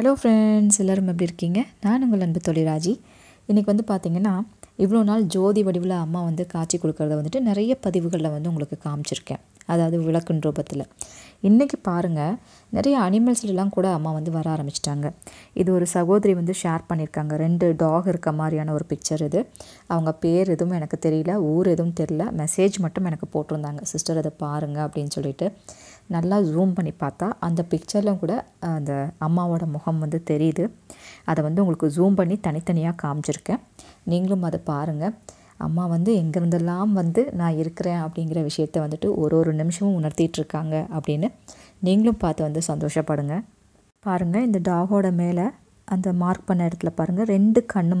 hello friends எல்லோரும் எப்படி இருக்கீங்க நான் உங்கள் அன்பு தொழிராஜி இன்றைக்கி வந்து பார்த்திங்கன்னா இவ்வளோ நாள் ஜோதி வடிவில் அம்மா வந்து காட்சி கொடுக்குறத வந்துட்டு நிறைய பதிவுகளில் வந்து உங்களுக்கு காமிச்சிருக்கேன் அதாவது விளக்குன் ரூபத்தில் இன்றைக்கி பாருங்கள் நிறைய அனிமல்ஸ்லாம் கூட அம்மா வந்து வர ஆரம்பிச்சிட்டாங்க இது ஒரு சகோதரி வந்து ஷேர் பண்ணியிருக்காங்க ரெண்டு டாக் இருக்க மாதிரியான ஒரு பிக்சர் இது அவங்க பேர் எதுவும் எனக்கு தெரியல ஊர் எதுவும் தெரியல மெசேஜ் மட்டும் எனக்கு போட்டிருந்தாங்க சிஸ்டர் அதை பாருங்கள் அப்படின்னு சொல்லிட்டு நல்லா ஜூம் பண்ணி பார்த்தா அந்த பிக்சரில் கூட அந்த அம்மாவோட முகம் வந்து தெரியுது அதை வந்து உங்களுக்கு ஜூம் பண்ணி தனித்தனியாக காமிச்சிருக்கேன் நீங்களும் அதை பாருங்கள் அம்மா வந்து எங்கேருந்தெல்லாம் வந்து நான் இருக்கிறேன் அப்படிங்கிற விஷயத்த வந்துட்டு ஒரு ஒரு நிமிஷமும் உணர்த்திட்டுருக்காங்க இருக்காங்க அப்படின்னு நீங்களும் பார்த்து வந்து சந்தோஷப்படுங்க பாருங்கள் இந்த டாகோட மேலே அந்த மார்க் பண்ண இடத்துல பாருங்கள் ரெண்டு கண்ணு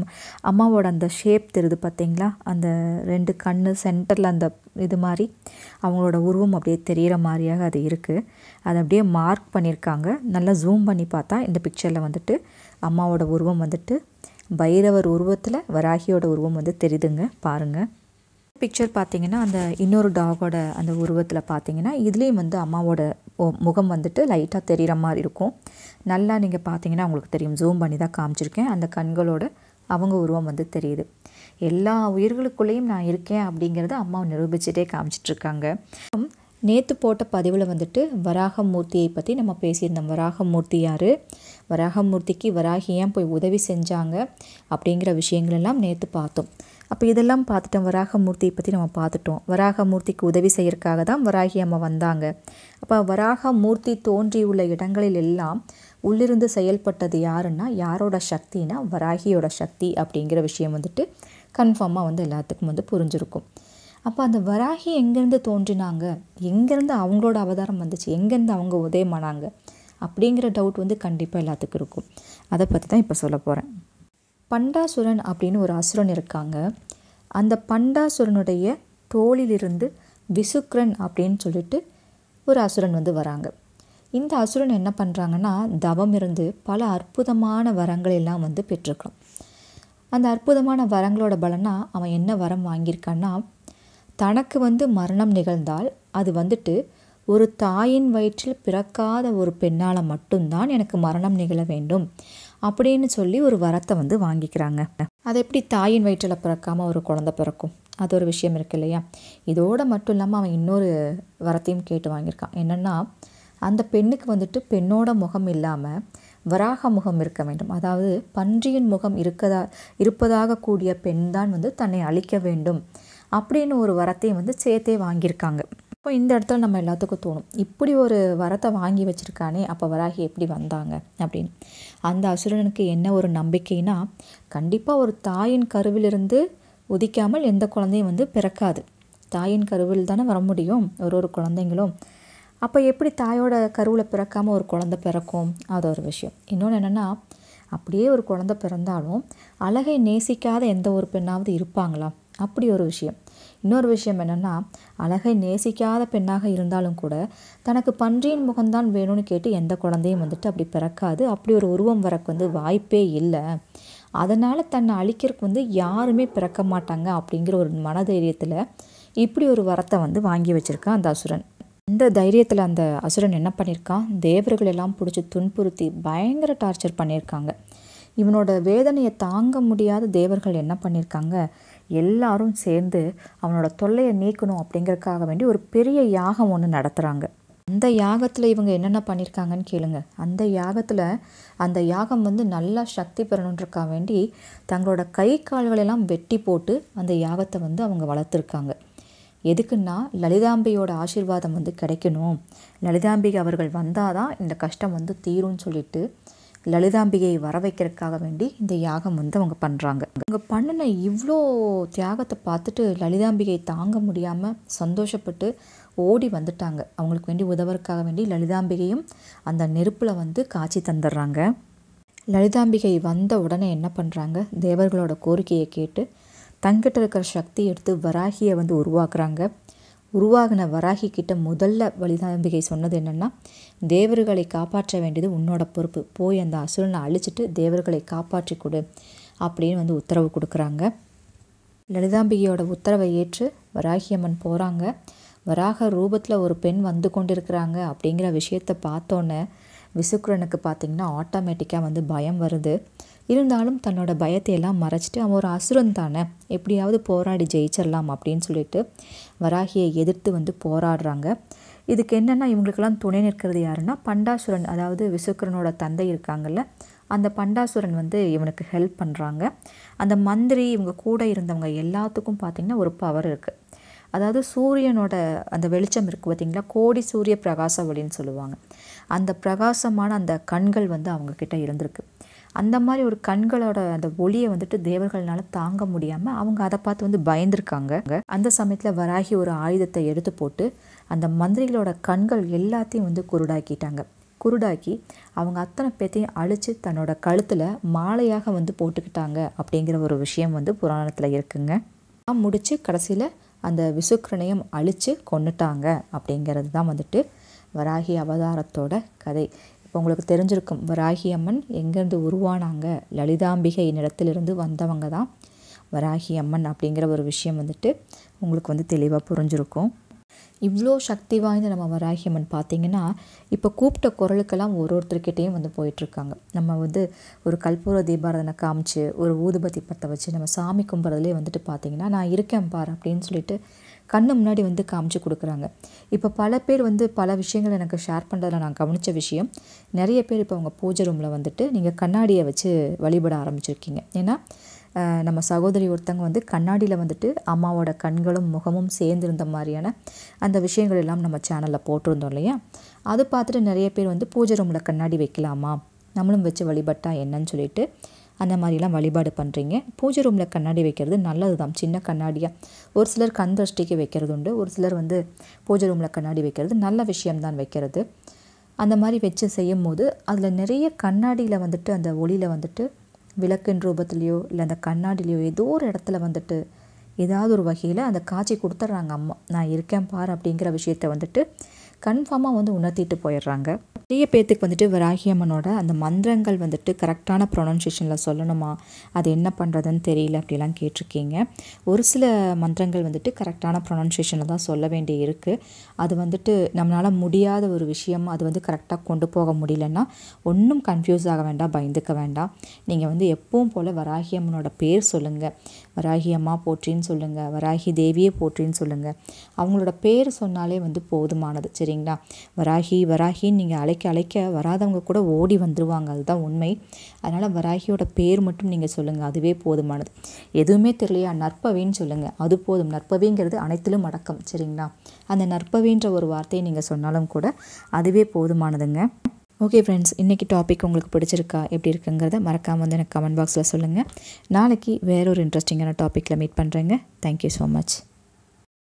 அம்மாவோட அந்த ஷேப் தெரியுது பார்த்தீங்களா அந்த ரெண்டு கண் சென்டரில் அந்த இது மாதிரி அவங்களோட உருவம் அப்படியே தெரிகிற மாதிரியாக அது இருக்குது அதை அப்படியே மார்க் பண்ணியிருக்காங்க நல்லா ஜூம் பண்ணி பார்த்தா இந்த பிக்சரில் வந்துட்டு அம்மாவோட உருவம் வந்துட்டு பைரவர் உருவத்தில் வராகியோட உருவம் வந்து தெரியுதுங்க பாருங்கள் பிக்சர் பார்த்தீங்கன்னா அந்த இன்னொரு டாகோட அந்த உருவத்தில் பார்த்தீங்கன்னா இதுலேயும் வந்து அம்மாவோட முகம் வந்துட்டு லைட்டாக தெரிகிற மாதிரி இருக்கும் நல்லா நீங்கள் பார்த்தீங்கன்னா உங்களுக்கு தெரியும் ஜூம் பண்ணி தான் காமிச்சிருக்கேன் அந்த கண்களோட அவங்க உருவம் வந்து தெரியுது எல்லா உயிர்களுக்குள்ளேயும் நான் இருக்கேன் அப்படிங்கிறத அம்மா நிரூபிச்சிட்டே காமிச்சிட்ருக்காங்க நேற்று போட்ட பதிவில் வந்துட்டு வராகமூர்த்தியை பற்றி நம்ம பேசியிருந்தோம் வராகமூர்த்தி யார் வராகமூர்த்திக்கு வராகி ஏன் போய் உதவி செஞ்சாங்க அப்படிங்கிற விஷயங்களெல்லாம் நேற்று பார்த்தோம் அப்போ இதெல்லாம் பார்த்துட்டோம் வராகமூர்த்தியை பற்றி நம்ம பார்த்துட்டோம் வராகமூர்த்திக்கு உதவி செய்யறதுக்காக தான் வராகி அம்மா வந்தாங்க அப்போ வராகமூர்த்தி தோன்றியுள்ள இடங்களில் எல்லாம் உள்ளிருந்து செயல்பட்டது யாருன்னா யாரோட சக்தினா வராகியோட சக்தி அப்படிங்கிற விஷயம் வந்துட்டு கன்ஃபார்மாக வந்து எல்லாத்துக்கும் வந்து புரிஞ்சிருக்கும் அப்போ அந்த வராகி எங்கேருந்து தோன்றினாங்க எங்கேருந்து அவங்களோட அவதாரம் வந்துச்சு எங்கேருந்து அவங்க உதயமானாங்க அப்படிங்கிற டவுட் வந்து கண்டிப்பாக எல்லாத்துக்கும் இருக்கும் அதை பற்றி தான் இப்போ சொல்ல போகிறேன் பண்டாசுரன் அப்படின்னு ஒரு அசுரன் இருக்காங்க அந்த பண்டாசுரனுடைய தோளிலிருந்து விசுக்ரன் அப்படின்னு சொல்லிட்டு ஒரு அசுரன் வந்து வராங்க இந்த அசுரன் என்ன பண்ணுறாங்கன்னா தவம் இருந்து பல அற்புதமான வரங்கள் எல்லாம் வந்து பெற்றிருக்கணும் அந்த அற்புதமான வரங்களோட பலனாக அவன் என்ன வரம் வாங்கியிருக்கான்னா தனக்கு வந்து மரணம் நிகழ்ந்தால் அது வந்துட்டு ஒரு தாயின் வயிற்றில் பிறக்காத ஒரு பெண்ணால் மட்டும்தான் எனக்கு மரணம் நிகழ வேண்டும் அப்படின்னு சொல்லி ஒரு வரத்தை வந்து வாங்கிக்கிறாங்க அது எப்படி தாயின் வயிற்றில் பிறக்காமல் ஒரு குழந்த பிறக்கும் அது ஒரு விஷயம் இருக்கு இல்லையா இதோடு மட்டும் இல்லாமல் அவன் இன்னொரு வரத்தையும் கேட்டு வாங்கியிருக்கான் என்னென்னா அந்த பெண்ணுக்கு வந்துட்டு பெண்ணோட முகம் இல்லாமல் வராக முகம் இருக்க வேண்டும் அதாவது பன்றியின் முகம் இருக்கதா இருப்பதாக கூடிய பெண் தான் வந்து தன்னை அழிக்க வேண்டும் அப்படின்னு ஒரு வரத்தையும் வந்து சேர்த்தே வாங்கியிருக்காங்க இப்போ இந்த இடத்துல நம்ம எல்லாத்துக்கும் தோணும் இப்படி ஒரு வரத்தை வாங்கி வச்சுருக்கானே அப்போ வராகி எப்படி வந்தாங்க அப்படின்னு அந்த அசுரனுக்கு என்ன ஒரு நம்பிக்கைனா கண்டிப்பாக ஒரு தாயின் கருவிலிருந்து உதிக்காமல் எந்த குழந்தையும் வந்து பிறக்காது தாயின் கருவில் தானே வர முடியும் ஒரு ஒரு குழந்தைங்களும் அப்போ எப்படி தாயோட கருவில் பிறக்காமல் ஒரு குழந்தை பிறக்கும் அது ஒரு விஷயம் இன்னொன்று என்னென்னா அப்படியே ஒரு குழந்தை பிறந்தாலும் அழகை நேசிக்காத எந்த ஒரு பெண்ணாவது இருப்பாங்களா அப்படி ஒரு விஷயம் இன்னொரு விஷயம் என்னென்னா அழகை நேசிக்காத பெண்ணாக இருந்தாலும் கூட தனக்கு பன்றியின் முகம்தான் வேணும்னு கேட்டு எந்த குழந்தையும் வந்துட்டு அப்படி பிறக்காது அப்படி ஒரு உருவம் வரக்கு வந்து வாய்ப்பே இல்லை அதனால் தன்னை அழிக்கிறதுக்கு வந்து யாருமே பிறக்க மாட்டாங்க அப்படிங்கிற ஒரு மனதைரியத்தில் இப்படி ஒரு வரத்தை வந்து வாங்கி வச்சுருக்கான் அந்த அசுரன் இந்த தைரியத்தில் அந்த அசுரன் என்ன பண்ணியிருக்கான் தேவர்களெல்லாம் பிடிச்சி துன்புறுத்தி பயங்கர டார்ச்சர் பண்ணியிருக்காங்க இவனோட வேதனையை தாங்க முடியாத தேவர்கள் என்ன பண்ணியிருக்காங்க எல்லாரும் சேர்ந்து அவனோட தொல்லையை நீக்கணும் அப்படிங்கிறதுக்காக வேண்டி ஒரு பெரிய யாகம் ஒன்று நடத்துகிறாங்க அந்த யாகத்தில் இவங்க என்னென்ன பண்ணியிருக்காங்கன்னு கேளுங்க அந்த யாகத்தில் அந்த யாகம் வந்து நல்லா சக்தி பெறணுன்றக்கா வேண்டி தங்களோட கை கால்களெல்லாம் வெட்டி போட்டு அந்த யாகத்தை வந்து அவங்க வளர்த்துருக்காங்க எதுக்குன்னா லலிதாம்பியோட ஆசீர்வாதம் வந்து கிடைக்கணும் லலிதாம்பிகை அவர்கள் வந்தால் தான் இந்த கஷ்டம் வந்து தீரும்னு சொல்லிட்டு லலிதாம்பியை வர வைக்கிறதுக்காக வேண்டி இந்த யாகம் வந்து அவங்க பண்ணுறாங்க அவங்க பண்ணின இவ்வளோ தியாகத்தை பார்த்துட்டு லலிதாம்பிகை தாங்க முடியாமல் சந்தோஷப்பட்டு ஓடி வந்துட்டாங்க அவங்களுக்கு வேண்டி உதவுறதுக்காக வேண்டி லலிதாம்பிகையும் அந்த நெருப்பில் வந்து காட்சி தந்துடுறாங்க லலிதாம்பிகை வந்த உடனே என்ன பண்ணுறாங்க தேவர்களோட கோரிக்கையை கேட்டு தங்கிட்ட இருக்கிற சக்தி எடுத்து வராகியை வந்து உருவாக்குறாங்க உருவாகின வராகி கிட்ட முதல்ல வலிதாம்பிகை சொன்னது என்னென்னா தேவர்களை காப்பாற்ற வேண்டியது உன்னோட பொறுப்பு போய் அந்த அசுரனை அழிச்சிட்டு தேவர்களை காப்பாற்றி கொடு அப்படின்னு வந்து உத்தரவு கொடுக்குறாங்க லலிதாம்பிகையோட உத்தரவை ஏற்று வராகியம்மன் போகிறாங்க வராக ரூபத்தில் ஒரு பெண் வந்து கொண்டிருக்கிறாங்க அப்படிங்கிற விஷயத்தை பார்த்தோன்னே விசுக்குரனுக்கு பார்த்திங்கன்னா ஆட்டோமேட்டிக்காக வந்து பயம் வருது இருந்தாலும் தன்னோட பயத்தை எல்லாம் மறைச்சிட்டு அவன் ஒரு அசுரன் தானே எப்படியாவது போராடி ஜெயிச்சிடலாம் அப்படின்னு சொல்லிட்டு வராகியை எதிர்த்து வந்து போராடுறாங்க இதுக்கு என்னென்னா இவங்களுக்கெல்லாம் துணை நிற்கிறது யாருன்னா பண்டாசுரன் அதாவது விசுக்கரனோட தந்தை இருக்காங்கல்ல அந்த பண்டாசுரன் வந்து இவனுக்கு ஹெல்ப் பண்ணுறாங்க அந்த மந்திரி இவங்க கூட இருந்தவங்க எல்லாத்துக்கும் பார்த்திங்கன்னா ஒரு பவர் இருக்குது அதாவது சூரியனோட அந்த வெளிச்சம் இருக்குது பார்த்திங்களா கோடி சூரிய பிரகாச ஒளின்னு சொல்லுவாங்க அந்த பிரகாசமான அந்த கண்கள் வந்து அவங்கக்கிட்ட இருந்திருக்கு அந்த மாதிரி ஒரு கண்களோட அந்த ஒளியை வந்துட்டு தேவர்களால் தாங்க முடியாமல் அவங்க அதை பார்த்து வந்து பயந்துருக்காங்க அந்த சமயத்தில் வராகி ஒரு ஆயுதத்தை எடுத்து போட்டு அந்த மந்திரிகளோட கண்கள் எல்லாத்தையும் வந்து குருடாக்கிட்டாங்க குருடாக்கி அவங்க அத்தனை பேத்தையும் அழித்து தன்னோட கழுத்தில் மாலையாக வந்து போட்டுக்கிட்டாங்க அப்படிங்கிற ஒரு விஷயம் வந்து புராணத்தில் இருக்குங்க முடித்து கடைசியில் அந்த விசுக்கரணையும் அழித்து கொண்டுட்டாங்க அப்படிங்கிறது தான் வந்துட்டு வராகி அவதாரத்தோட கதை இப்போ உங்களுக்கு தெரிஞ்சிருக்கும் வராகி அம்மன் எங்கேருந்து உருவானாங்க லலிதாம்பிகை நிலத்திலிருந்து வந்தவங்க தான் வராகி அம்மன் அப்படிங்கிற ஒரு விஷயம் வந்துட்டு உங்களுக்கு வந்து தெளிவாக புரிஞ்சிருக்கும் இவ்வளோ சக்தி வாய்ந்த நம்ம வராகி அம்மன் பார்த்திங்கன்னா இப்போ கூப்பிட்ட குரலுக்கெல்லாம் ஒரு ஒருத்தர்கிட்டையும் வந்து போயிட்டுருக்காங்க நம்ம வந்து ஒரு கல்பூர தீபாரதனை காமிச்சு ஒரு ஊதுபத்தி பற்ற வச்சு நம்ம சாமி கும்புறதுலேயே வந்துட்டு பார்த்தீங்கன்னா நான் இருக்கேன் பார் அப்படின்னு சொல்லிட்டு கண்ணு முன்னாடி வந்து காமிச்சு கொடுக்குறாங்க இப்போ பல பேர் வந்து பல விஷயங்கள் எனக்கு ஷேர் பண்ணுறதுல நான் கவனித்த விஷயம் நிறைய பேர் இப்போ அவங்க பூஜை ரூமில் வந்துட்டு நீங்கள் கண்ணாடியை வச்சு வழிபட ஆரம்பிச்சிருக்கீங்க ஏன்னா நம்ம சகோதரி ஒருத்தங்க வந்து கண்ணாடியில் வந்துட்டு அம்மாவோட கண்களும் முகமும் சேர்ந்துருந்த மாதிரியான அந்த விஷயங்கள் எல்லாம் நம்ம சேனலில் போட்டிருந்தோம் இல்லையா அது பார்த்துட்டு நிறைய பேர் வந்து பூஜை ரூமில் கண்ணாடி வைக்கலாமா நம்மளும் வச்சு வழிபட்டா என்னன்னு சொல்லிட்டு அந்த மாதிரிலாம் வழிபாடு பண்ணுறீங்க பூஜை ரூமில் கண்ணாடி வைக்கிறது நல்லது தான் சின்ன கண்ணாடியாக ஒரு சிலர் கண் திருஷ்டிக்கு வைக்கிறது உண்டு ஒரு சிலர் வந்து பூஜை ரூமில் கண்ணாடி வைக்கிறது நல்ல விஷயம்தான் வைக்கிறது அந்த மாதிரி வச்சு செய்யும் போது அதில் நிறைய கண்ணாடியில் வந்துட்டு அந்த ஒளியில் வந்துட்டு விளக்கின் ரூபத்துலேயோ இல்லை அந்த கண்ணாடிலேயோ ஏதோ ஒரு இடத்துல வந்துட்டு ஏதாவது ஒரு வகையில் அந்த காட்சி கொடுத்துட்றாங்க அம்மா நான் இருக்கேன் பார் அப்படிங்கிற விஷயத்த வந்துட்டு கன்ஃபார்மாக வந்து உணர்த்திட்டு போயிடுறாங்க நிறைய பேர்த்துக்கு வந்துட்டு வராகியம்மனோட அந்த மந்திரங்கள் வந்துட்டு கரெக்டான ப்ரொனன்சியேஷனில் சொல்லணுமா அது என்ன பண்ணுறதுன்னு தெரியல அப்படிலாம் கேட்டிருக்கீங்க ஒரு சில மந்திரங்கள் வந்துட்டு கரெக்டான ப்ரொனன்சியேஷனில் தான் சொல்ல வேண்டி இருக்குது அது வந்துட்டு நம்மளால் முடியாத ஒரு விஷயம் அது வந்து கரெக்டாக கொண்டு போக முடியலன்னா ஒன்றும் கன்ஃபியூஸ் ஆக வேண்டாம் பயந்துக்க வேண்டாம் நீங்கள் வந்து எப்பவும் போல் வராகியம்மனோட பேர் சொல்லுங்கள் வராகி அம்மா போற்றின்னு சொல்லுங்கள் வராகி தேவியே போற்றின்னு சொல்லுங்கள் அவங்களோட பேர் சொன்னாலே வந்து போதுமானது சரிங்களா வராகி வராகின்னு நீங்கள் அழைக்க அழைக்க வராதவங்க கூட ஓடி வந்துடுவாங்க அதுதான் உண்மை அதனால் வராகியோட பேர் மட்டும் நீங்கள் சொல்லுங்கள் அதுவே போதுமானது எதுவுமே தெரியலையா நற்பவின்னு சொல்லுங்கள் அது போதும் நற்பவிங்கிறது அனைத்திலும் அடக்கம் சரிங்களா அந்த நற்பவின்ற ஒரு வார்த்தையை நீங்கள் சொன்னாலும் கூட அதுவே போதுமானதுங்க ஓகே ஃப்ரெண்ட்ஸ் இன்றைக்கி டாபிக் உங்களுக்கு பிடிச்சிருக்கா எப்படி இருக்குங்கிறத மறக்காமல் வந்து எனக்கு கமெண்ட் பாக்ஸில் சொல்லுங்கள் நாளைக்கு வேற ஒரு இன்ட்ரெஸ்டிங்கான டாப்பிக்கில் மீட் பண்ணுறேங்க தேங்க்யூ ஸோ மச்